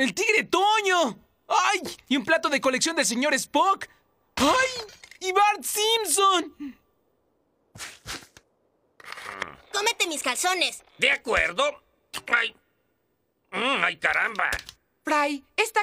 ¡El tigre Toño! ¡Ay! Y un plato de colección del señor Spock. ¡Ay! ¡Y Bart Simpson! Cómete mis calzones. De acuerdo. ¡Ay! Mm, ¡Ay, caramba! Fry, esta